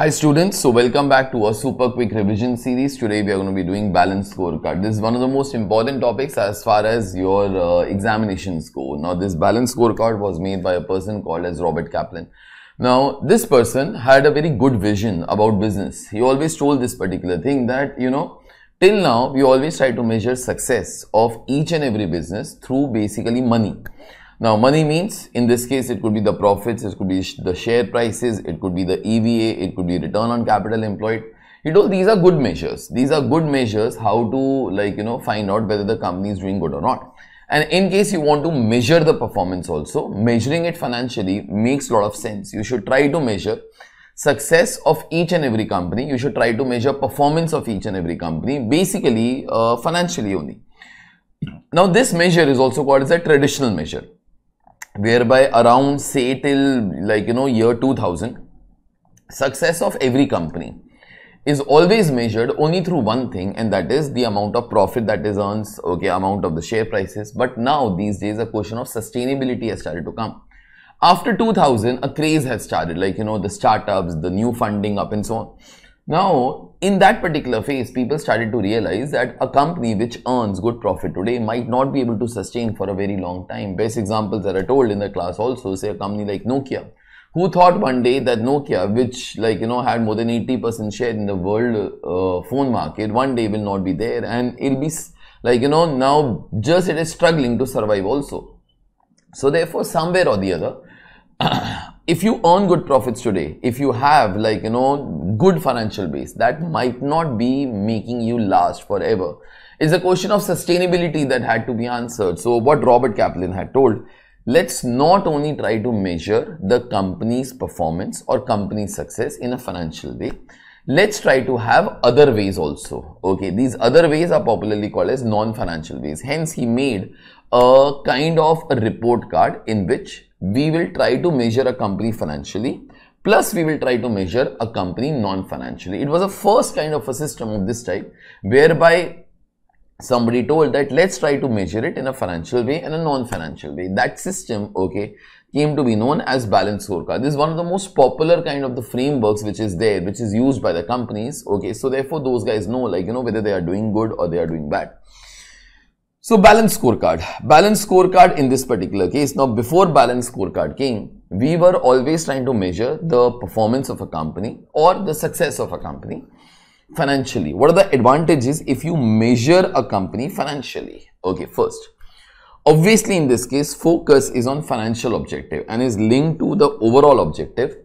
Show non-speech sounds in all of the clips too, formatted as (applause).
Hi students, so welcome back to a super quick revision series. Today we are going to be doing balance scorecard. This is one of the most important topics as far as your uh, examinations go. Now this balance scorecard was made by a person called as Robert Kaplan. Now this person had a very good vision about business. He always told this particular thing that you know till now we always try to measure success of each and every business through basically money. Now, money means in this case, it could be the profits, it could be the share prices, it could be the EVA, it could be return on capital employed. You know, these are good measures. These are good measures how to like, you know, find out whether the company is doing good or not. And in case you want to measure the performance also, measuring it financially makes a lot of sense. You should try to measure success of each and every company. You should try to measure performance of each and every company, basically uh, financially only. Now, this measure is also called as a traditional measure whereby around say till like you know year 2000 success of every company is always measured only through one thing and that is the amount of profit that is earns okay amount of the share prices but now these days a question of sustainability has started to come after 2000 a craze has started like you know the startups the new funding up and so on now, in that particular phase, people started to realize that a company which earns good profit today might not be able to sustain for a very long time. Best examples that are told in the class also say a company like Nokia, who thought one day that Nokia, which like you know had more than 80% share in the world uh, phone market, one day will not be there and it'll be like you know now just it is struggling to survive also. So therefore, somewhere or the other, if you earn good profits today, if you have like, you know, good financial base, that might not be making you last forever. It's a question of sustainability that had to be answered. So what Robert Kaplan had told, let's not only try to measure the company's performance or company's success in a financial way. Let's try to have other ways also. Okay. These other ways are popularly called as non-financial ways. Hence, he made a kind of a report card in which we will try to measure a company financially plus we will try to measure a company non-financially it was a first kind of a system of this type whereby somebody told that let's try to measure it in a financial way and a non-financial way that system okay came to be known as balance scorecard this is one of the most popular kind of the frameworks which is there which is used by the companies okay so therefore those guys know like you know whether they are doing good or they are doing bad so balance scorecard, Balance scorecard in this particular case. Now before balance scorecard came, we were always trying to measure the performance of a company or the success of a company financially. What are the advantages if you measure a company financially? Okay, first, obviously in this case, focus is on financial objective and is linked to the overall objective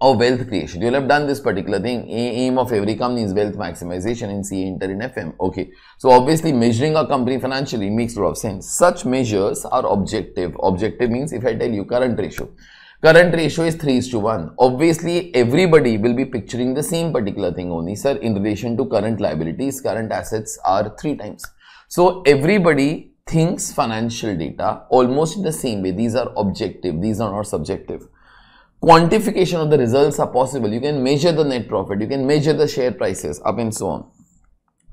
of wealth creation. You'll have done this particular thing. aim of every company is wealth maximization in CA Inter in FM. Okay. So obviously measuring a company financially makes a lot of sense. Such measures are objective. Objective means if I tell you current ratio. Current ratio is 3 is to 1. Obviously, everybody will be picturing the same particular thing only, sir. In relation to current liabilities, current assets are 3 times. So, everybody thinks financial data almost in the same way. These are objective. These are not subjective quantification of the results are possible. You can measure the net profit, you can measure the share prices, up and so on.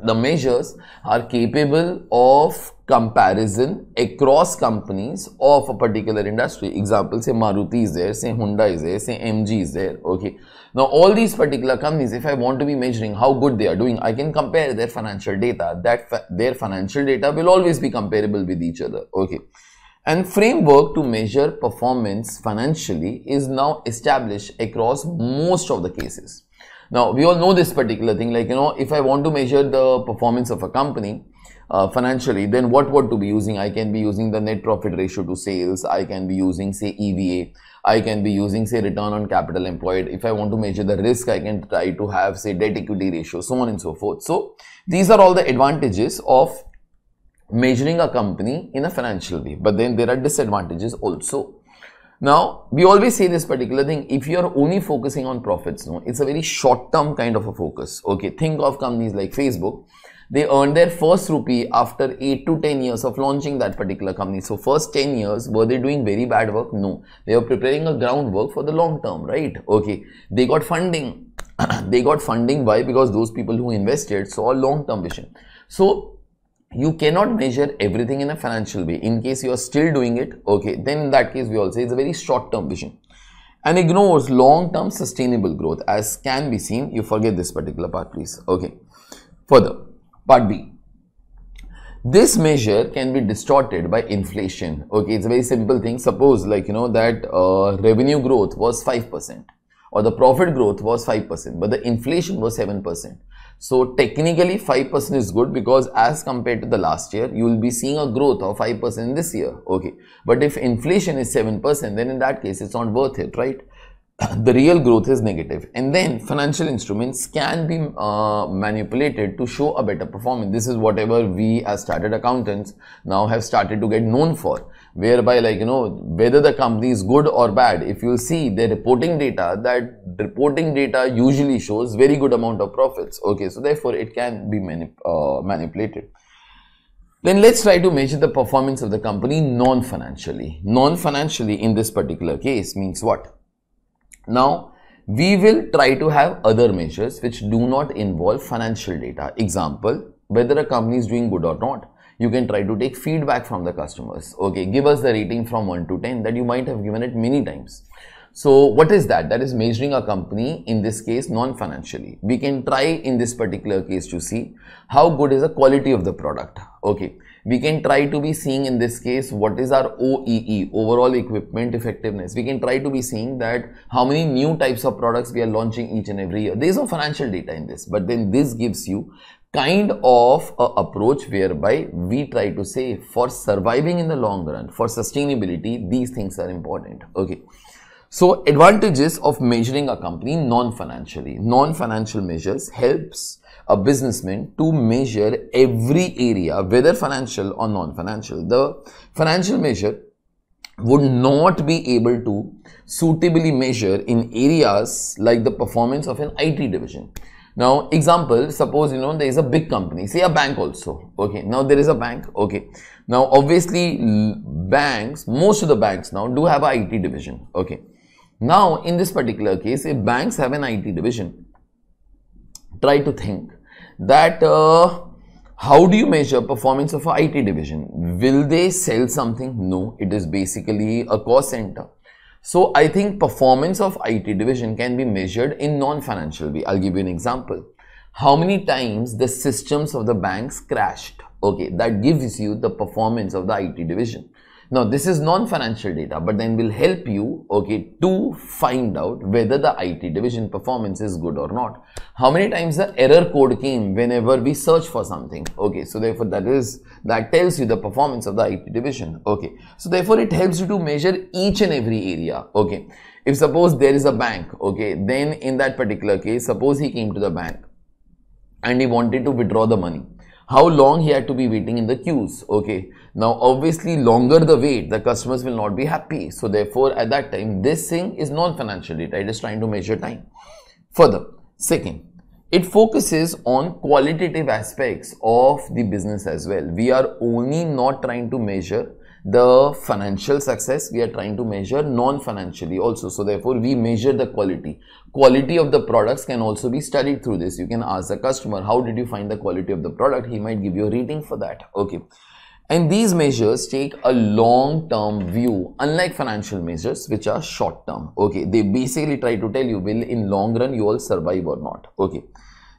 The measures are capable of comparison across companies of a particular industry. Example, say Maruti is there, say Honda is there, say MG is there. Okay. Now, all these particular companies, if I want to be measuring how good they are doing, I can compare their financial data. That fa their financial data will always be comparable with each other. Okay. And framework to measure performance financially is now established across most of the cases. Now, we all know this particular thing, like, you know, if I want to measure the performance of a company, uh, financially, then what what to be using? I can be using the net profit ratio to sales. I can be using say EVA. I can be using say return on capital employed. If I want to measure the risk, I can try to have say debt equity ratio, so on and so forth. So these are all the advantages of measuring a company in a financial way. But then there are disadvantages also. Now, we always say this particular thing, if you are only focusing on profits, no, it's a very short-term kind of a focus. Okay, think of companies like Facebook. They earned their first rupee after 8 to 10 years of launching that particular company. So, first 10 years, were they doing very bad work? No. They were preparing a groundwork for the long term, right? Okay. They got funding. (clears throat) they got funding. Why? Because those people who invested saw a long-term vision. So, you cannot measure everything in a financial way. In case you are still doing it, okay, then in that case, we all say it's a very short term vision and ignores long term sustainable growth as can be seen. You forget this particular part, please. Okay, further, part B. This measure can be distorted by inflation. Okay, it's a very simple thing. Suppose, like, you know, that uh, revenue growth was 5% or the profit growth was 5%, but the inflation was 7%. So technically 5% is good because as compared to the last year, you will be seeing a growth of 5% this year. Okay. But if inflation is 7%, then in that case, it's not worth it, right? the real growth is negative and then financial instruments can be uh, manipulated to show a better performance this is whatever we as started accountants now have started to get known for whereby like you know whether the company is good or bad if you see the reporting data that reporting data usually shows very good amount of profits okay so therefore it can be manip uh, manipulated then let's try to measure the performance of the company non-financially non-financially in this particular case means what now, we will try to have other measures which do not involve financial data. Example, whether a company is doing good or not. You can try to take feedback from the customers. Okay, give us the rating from 1 to 10 that you might have given it many times. So what is that? That is measuring a company, in this case, non-financially. We can try in this particular case to see how good is the quality of the product Okay, we can try to be seeing in this case what is our OEE, overall equipment effectiveness. We can try to be seeing that how many new types of products we are launching each and every year. There is no financial data in this, but then this gives you kind of a approach whereby we try to say for surviving in the long run, for sustainability, these things are important. Okay. So advantages of measuring a company non-financially. Non-financial measures helps a businessman to measure every area, whether financial or non-financial. The financial measure would not be able to suitably measure in areas like the performance of an IT division. Now, example, suppose, you know, there is a big company, say a bank also. Okay. Now, there is a bank. Okay. Now, obviously, banks, most of the banks now do have an IT division. Okay. Now, in this particular case, if banks have an IT division, try to think that uh, how do you measure performance of an IT division? Will they sell something? No, it is basically a cost center. So, I think performance of IT division can be measured in non-financial way. I'll give you an example. How many times the systems of the banks crashed? Okay, that gives you the performance of the IT division. Now, this is non-financial data, but then will help you, okay, to find out whether the IT division performance is good or not. How many times the error code came whenever we search for something, okay. So, therefore, that is, that tells you the performance of the IT division, okay. So, therefore, it helps you to measure each and every area, okay. If suppose there is a bank, okay, then in that particular case, suppose he came to the bank and he wanted to withdraw the money how long he had to be waiting in the queues okay now obviously longer the wait the customers will not be happy so therefore at that time this thing is non-financial data it is trying to measure time further second it focuses on qualitative aspects of the business as well we are only not trying to measure the financial success we are trying to measure non-financially also so therefore we measure the quality quality of the products can also be studied through this you can ask the customer how did you find the quality of the product he might give you a rating for that okay and these measures take a long-term view, unlike financial measures, which are short-term. Okay, they basically try to tell you, will in long run you all survive or not. Okay,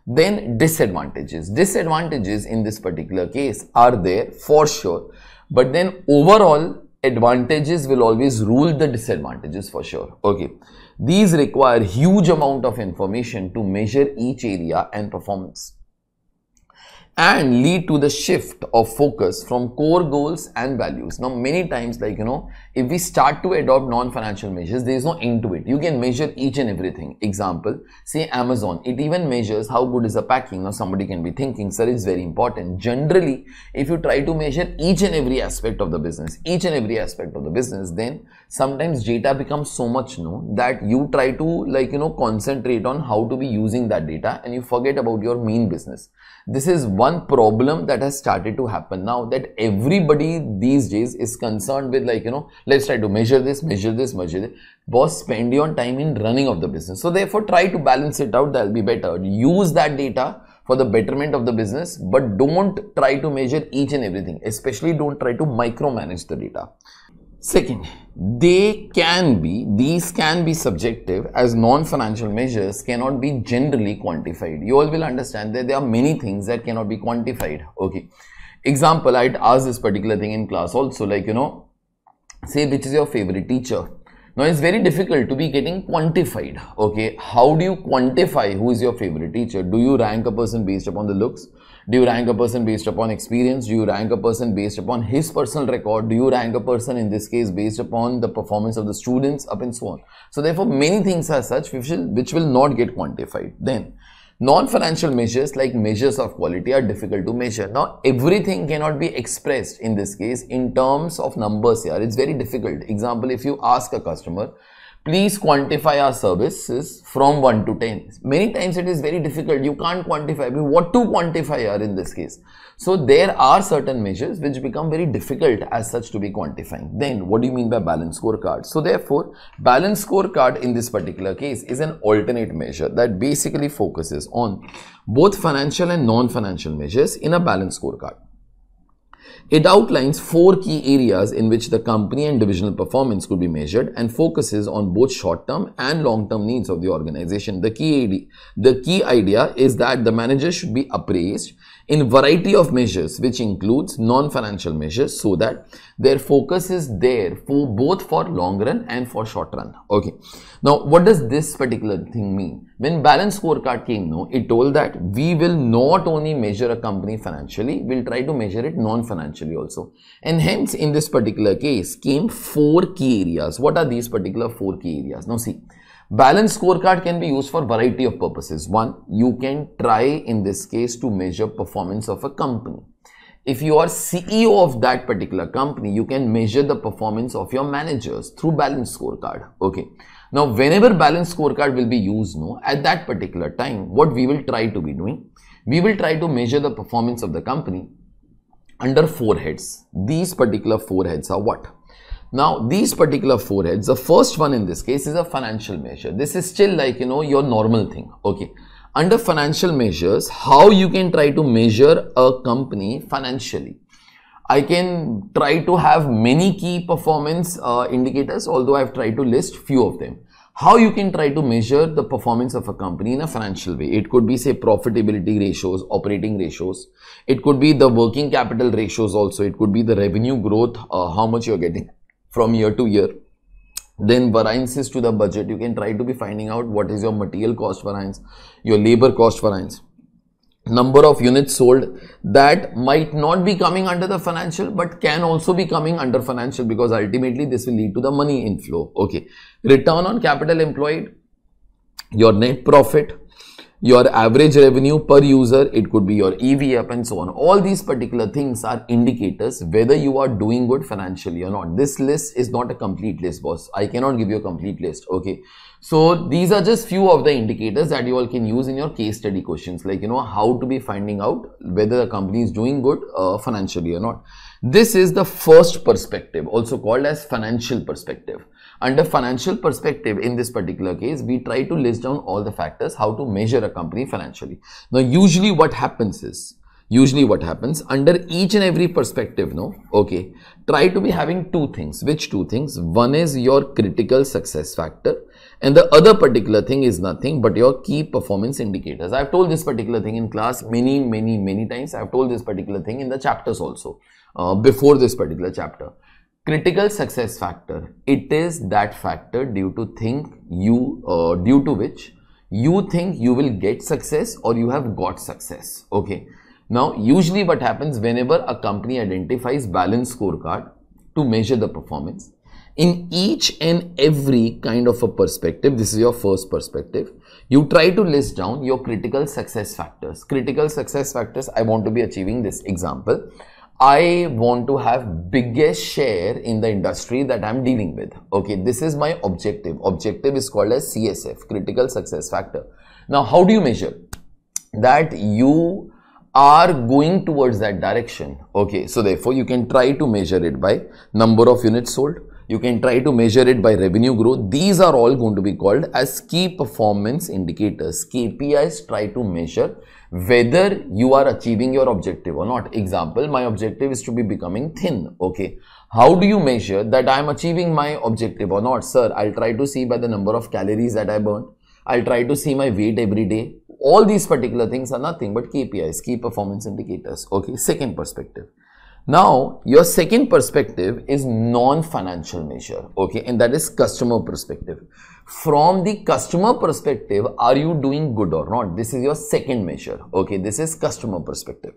then disadvantages. Disadvantages in this particular case are there for sure. But then overall, advantages will always rule the disadvantages for sure. Okay. These require huge amount of information to measure each area and performance and lead to the shift of focus from core goals and values. Now, many times like, you know, if we start to adopt non-financial measures, there is no end to it. You can measure each and everything. Example, say Amazon, it even measures how good is the packing. Now somebody can be thinking, sir, it's very important. Generally, if you try to measure each and every aspect of the business, each and every aspect of the business, then sometimes data becomes so much known that you try to like, you know, concentrate on how to be using that data and you forget about your main business. This is one problem that has started to happen now that everybody these days is concerned with like, you know, let's try to measure this measure this measure this boss spend your time in running of the business so therefore try to balance it out that'll be better use that data for the betterment of the business but don't try to measure each and everything especially don't try to micromanage the data Second, they can be, these can be subjective as non-financial measures cannot be generally quantified. You all will understand that there are many things that cannot be quantified. Okay. Example, I'd ask this particular thing in class also like, you know, say which is your favorite teacher now it's very difficult to be getting quantified okay how do you quantify who is your favorite teacher do you rank a person based upon the looks do you rank a person based upon experience do you rank a person based upon his personal record do you rank a person in this case based upon the performance of the students up and so on so therefore many things are such which will, not get quantified then Non-financial measures like measures of quality are difficult to measure. Now, everything cannot be expressed in this case in terms of numbers here. It's very difficult. Example, if you ask a customer, please quantify our services from 1 to 10. Many times it is very difficult. You can't quantify. What to quantify here in this case? So there are certain measures which become very difficult as such to be quantifying. Then what do you mean by balance scorecard? So therefore, balance scorecard in this particular case is an alternate measure that basically focuses on both financial and non-financial measures in a balance scorecard. It outlines four key areas in which the company and divisional performance could be measured and focuses on both short-term and long-term needs of the organization. The key, the key idea is that the manager should be appraised in variety of measures which includes non-financial measures so that their focus is there for both for long run and for short run okay now what does this particular thing mean when balance scorecard came no, it told that we will not only measure a company financially we'll try to measure it non-financially also and hence in this particular case came four key areas what are these particular four key areas now see Balanced scorecard can be used for variety of purposes. One, you can try in this case to measure performance of a company. If you are CEO of that particular company, you can measure the performance of your managers through balanced scorecard. Okay. Now, whenever balanced scorecard will be used, no, at that particular time, what we will try to be doing, we will try to measure the performance of the company under four heads. These particular four heads are what? Now, these particular foreheads, the first one in this case is a financial measure. This is still like, you know, your normal thing. Okay. Under financial measures, how you can try to measure a company financially. I can try to have many key performance uh, indicators, although I've tried to list few of them. How you can try to measure the performance of a company in a financial way. It could be say profitability ratios, operating ratios. It could be the working capital ratios also. It could be the revenue growth, uh, how much you're getting from year to year then variances to the budget you can try to be finding out what is your material cost variance your labor cost variance number of units sold that might not be coming under the financial but can also be coming under financial because ultimately this will lead to the money inflow okay return on capital employed your net profit your average revenue per user, it could be your EVF and so on. All these particular things are indicators whether you are doing good financially or not. This list is not a complete list boss. I cannot give you a complete list. Okay. So these are just few of the indicators that you all can use in your case study questions like you know how to be finding out whether a company is doing good uh, financially or not. This is the first perspective also called as financial perspective. Under financial perspective, in this particular case, we try to list down all the factors how to measure a company financially. Now, usually what happens is, usually what happens under each and every perspective, no? Okay. Try to be having two things. Which two things? One is your critical success factor and the other particular thing is nothing but your key performance indicators. I've told this particular thing in class many, many, many times. I've told this particular thing in the chapters also uh, before this particular chapter critical success factor it is that factor due to think you uh, due to which you think you will get success or you have got success okay now usually what happens whenever a company identifies balance scorecard to measure the performance in each and every kind of a perspective this is your first perspective you try to list down your critical success factors critical success factors i want to be achieving this example I want to have biggest share in the industry that I'm dealing with. Okay, this is my objective. Objective is called as CSF, critical success factor. Now, how do you measure? That you are going towards that direction. Okay, so therefore you can try to measure it by number of units sold. You can try to measure it by revenue growth. These are all going to be called as key performance indicators. KPIs try to measure whether you are achieving your objective or not. Example, my objective is to be becoming thin. Okay. How do you measure that I am achieving my objective or not? Sir, I'll try to see by the number of calories that I burn. I'll try to see my weight every day. All these particular things are nothing but KPIs, key performance indicators. Okay. Second perspective. Now, your second perspective is non-financial measure, okay, and that is customer perspective. From the customer perspective, are you doing good or not? This is your second measure, okay, this is customer perspective.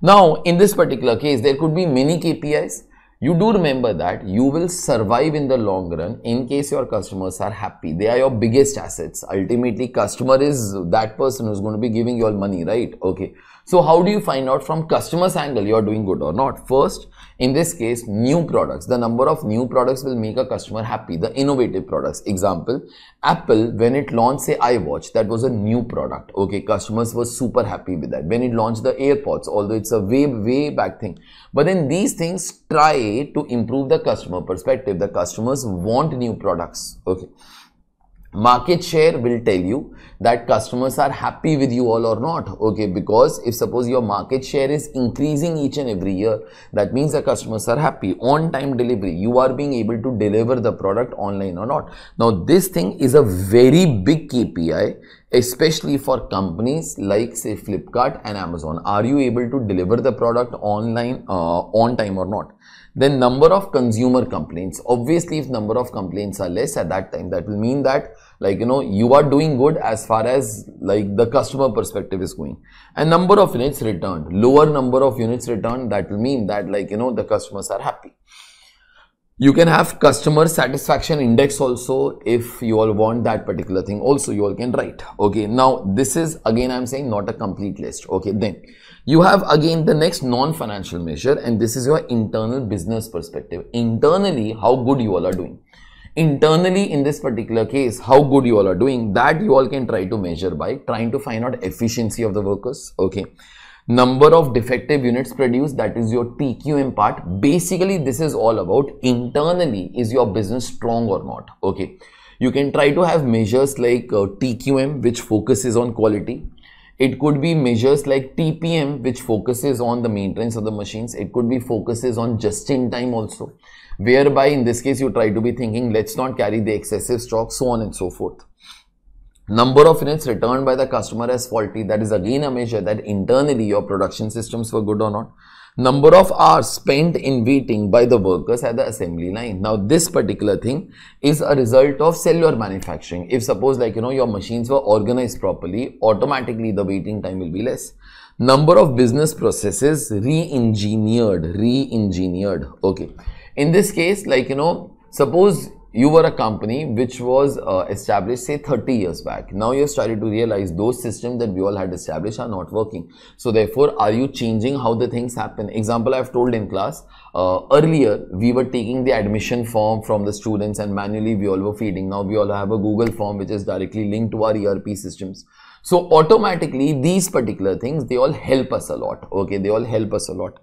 Now, in this particular case, there could be many KPIs. You do remember that you will survive in the long run in case your customers are happy. They are your biggest assets. Ultimately, customer is that person who's going to be giving you all money, right? Okay. So how do you find out from customer's angle you are doing good or not? First, in this case, new products. The number of new products will make a customer happy. The innovative products. Example, Apple, when it launched say iWatch, that was a new product. Okay, customers were super happy with that. When it launched the AirPods, although it's a way, way back thing. But then these things try to improve the customer perspective. The customers want new products. Okay market share will tell you that customers are happy with you all or not okay because if suppose your market share is increasing each and every year that means the customers are happy on time delivery you are being able to deliver the product online or not now this thing is a very big kpi especially for companies like say Flipkart and Amazon. Are you able to deliver the product online uh, on time or not? Then number of consumer complaints. Obviously, if number of complaints are less at that time, that will mean that like you know you are doing good as far as like the customer perspective is going. And number of units returned, lower number of units returned, that will mean that like you know the customers are happy you can have customer satisfaction index also if you all want that particular thing also you all can write okay now this is again i'm saying not a complete list okay then you have again the next non-financial measure and this is your internal business perspective internally how good you all are doing internally in this particular case how good you all are doing that you all can try to measure by trying to find out efficiency of the workers okay number of defective units produced that is your TQM part basically this is all about internally is your business strong or not okay you can try to have measures like uh, TQM which focuses on quality it could be measures like TPM which focuses on the maintenance of the machines it could be focuses on just in time also whereby in this case you try to be thinking let's not carry the excessive stock so on and so forth Number of units returned by the customer as faulty, that is again a measure that internally your production systems were good or not. Number of hours spent in waiting by the workers at the assembly line. Now, this particular thing is a result of cellular manufacturing. If suppose like, you know, your machines were organized properly, automatically the waiting time will be less. Number of business processes re-engineered, re-engineered, okay. In this case, like, you know, suppose you were a company which was uh, established say 30 years back now you're started to realize those systems that we all had established are not working so therefore are you changing how the things happen example i've told in class uh, earlier we were taking the admission form from the students and manually we all were feeding now we all have a google form which is directly linked to our erp systems so automatically these particular things they all help us a lot okay they all help us a lot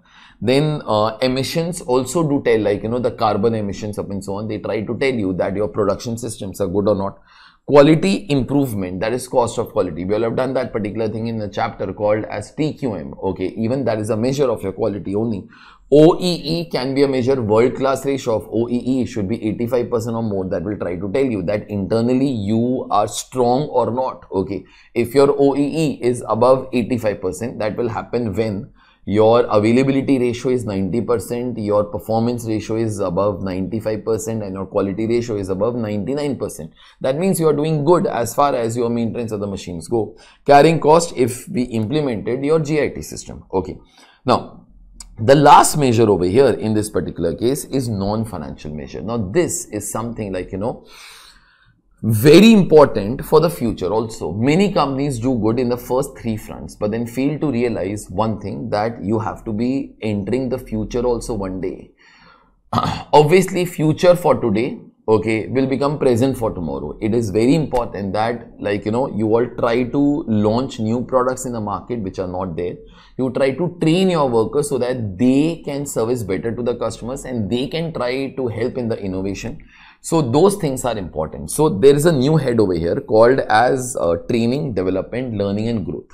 then uh, emissions also do tell like you know the carbon emissions up and so on they try to tell you that your production systems are good or not quality improvement that is cost of quality we all have done that particular thing in a chapter called as tqm okay even that is a measure of your quality only oee can be a measure world class ratio of oee should be 85 percent or more that will try to tell you that internally you are strong or not okay if your oee is above 85 percent that will happen when your availability ratio is 90%, your performance ratio is above 95% and your quality ratio is above 99%. That means you are doing good as far as your maintenance of the machines go. Carrying cost if we implemented your GIT system. Okay. Now, the last measure over here in this particular case is non-financial measure. Now, this is something like, you know, very important for the future also. Many companies do good in the first three fronts, but then fail to realize one thing that you have to be entering the future also one day. (clears throat) Obviously, future for today, okay, will become present for tomorrow. It is very important that, like, you know, you all try to launch new products in the market which are not there. You try to train your workers so that they can service better to the customers and they can try to help in the innovation so those things are important. So there is a new head over here called as uh, training, development, learning and growth.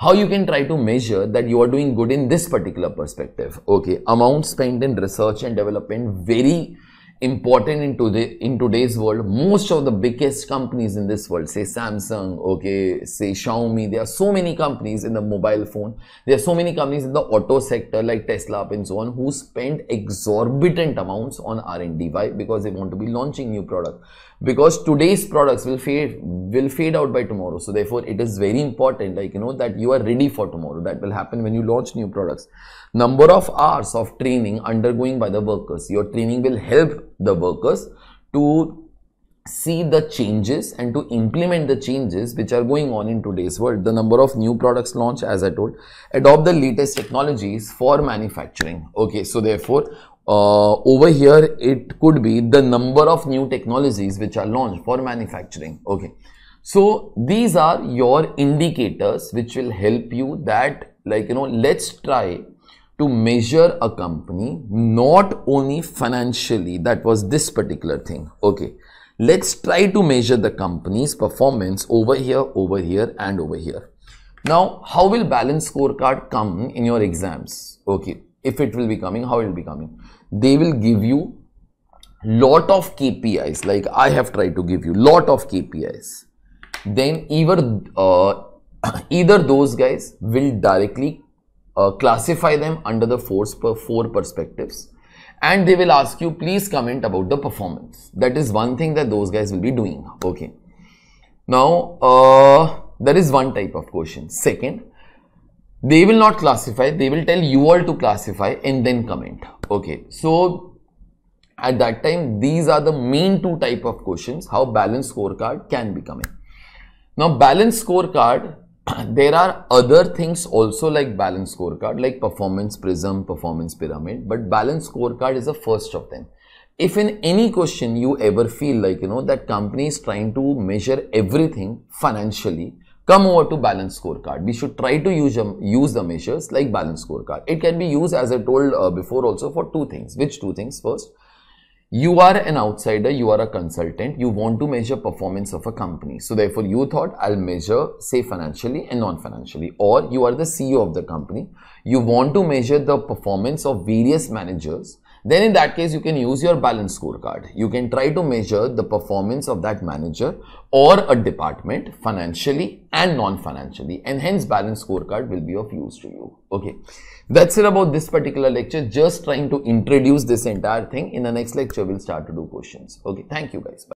How you can try to measure that you are doing good in this particular perspective. Okay, amount spent in research and development very important into the in today's world most of the biggest companies in this world say samsung okay say xiaomi there are so many companies in the mobile phone there are so many companies in the auto sector like tesla and so on who spend exorbitant amounts on r&d why because they want to be launching new product because today's products will fade will fade out by tomorrow so therefore it is very important like you know that you are ready for tomorrow that will happen when you launch new products number of hours of training undergoing by the workers your training will help the workers to see the changes and to implement the changes which are going on in today's world. The number of new products launch, as I told, adopt the latest technologies for manufacturing. Okay, so therefore, uh, over here, it could be the number of new technologies which are launched for manufacturing. Okay. So these are your indicators which will help you that like, you know, let's try to measure a company not only financially that was this particular thing okay let's try to measure the company's performance over here over here and over here now how will balance scorecard come in your exams okay if it will be coming how it will be coming they will give you lot of KPIs like I have tried to give you lot of KPIs then either uh, (coughs) either those guys will directly uh, classify them under the four, four perspectives and they will ask you please comment about the performance that is one thing that those guys will be doing okay now uh, one type of question second they will not classify they will tell you all to classify and then comment okay so at that time these are the main two type of questions how balance scorecard can be coming now balance scorecard (clears throat) there are other things also like balance scorecard like performance prism performance pyramid but balance scorecard is the first of them if in any question you ever feel like you know that company is trying to measure everything financially come over to balance scorecard. We should try to use, use the measures like balance scorecard. It can be used as I told uh, before also for two things. Which two things? First, you are an outsider, you are a consultant, you want to measure performance of a company. So therefore you thought I'll measure say financially and non-financially or you are the CEO of the company. You want to measure the performance of various managers then in that case you can use your balance scorecard you can try to measure the performance of that manager or a department financially and non-financially and hence balance scorecard will be of use to you okay that's it about this particular lecture just trying to introduce this entire thing in the next lecture we'll start to do questions okay thank you guys Bye.